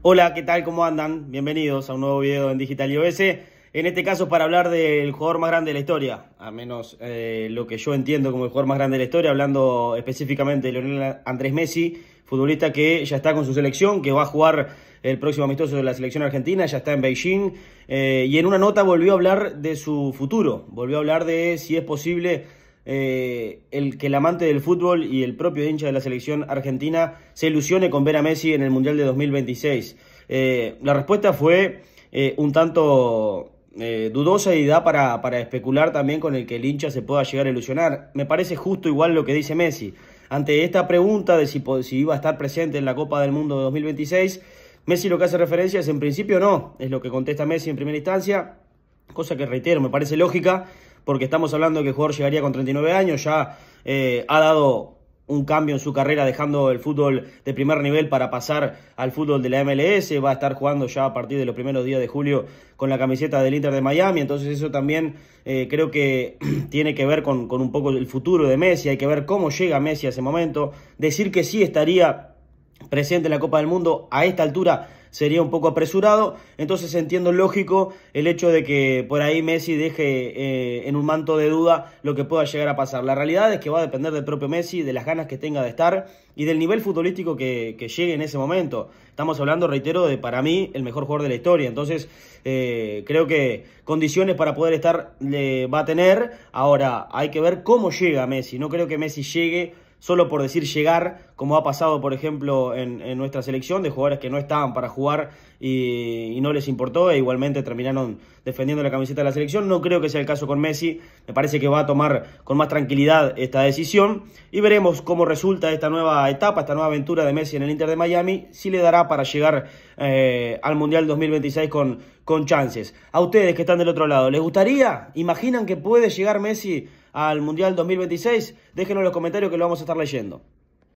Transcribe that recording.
Hola, ¿qué tal? ¿Cómo andan? Bienvenidos a un nuevo video en Digital iOS. En este caso para hablar del jugador más grande de la historia, a menos eh, lo que yo entiendo como el jugador más grande de la historia, hablando específicamente de Leonel Andrés Messi, futbolista que ya está con su selección, que va a jugar el próximo amistoso de la selección argentina, ya está en Beijing, eh, y en una nota volvió a hablar de su futuro, volvió a hablar de si es posible eh, el que el amante del fútbol y el propio hincha de la selección argentina se ilusione con ver a Messi en el Mundial de 2026. Eh, la respuesta fue eh, un tanto dudosa y da para, especular también con el que el hincha se pueda llegar a ilusionar. Me parece justo igual lo que dice Messi. Ante esta pregunta de si, si iba a estar presente en la Copa del Mundo de 2026, Messi lo que hace referencia es en principio no, es lo que contesta Messi en primera instancia, cosa que reitero, me parece lógica, porque estamos hablando de que el jugador llegaría con 39 años, ya eh, ha dado un cambio en su carrera dejando el fútbol de primer nivel para pasar al fútbol de la MLS, va a estar jugando ya a partir de los primeros días de julio con la camiseta del Inter de Miami, entonces eso también eh, creo que tiene que ver con, con un poco el futuro de Messi, hay que ver cómo llega Messi a ese momento, decir que sí estaría presente en la Copa del Mundo a esta altura sería un poco apresurado. Entonces entiendo lógico el hecho de que por ahí Messi deje eh, en un manto de duda lo que pueda llegar a pasar. La realidad es que va a depender del propio Messi, de las ganas que tenga de estar y del nivel futbolístico que, llegue en ese momento. Estamos hablando, reitero, de para mí el mejor jugador de la historia. Entonces eh, creo que condiciones para poder estar le va a tener. Ahora hay que ver cómo llega Messi. No creo que Messi llegue solo por decir llegar, como ha pasado, por ejemplo, en, nuestra selección, de jugadores que no estaban para jugar y, no les importó, e igualmente terminaron defendiendo la camiseta de la selección. No creo que sea el caso con Messi, me parece que va a tomar con más tranquilidad esta decisión y veremos cómo resulta esta nueva etapa, esta nueva aventura de Messi en el Inter de Miami, si le dará para llegar eh, al Mundial 2026 con, con chances. A ustedes que están del otro lado, ¿les gustaría? ¿Imaginan que puede llegar Messi al Mundial 2026? déjenos en los comentarios que lo vamos a estar leyendo.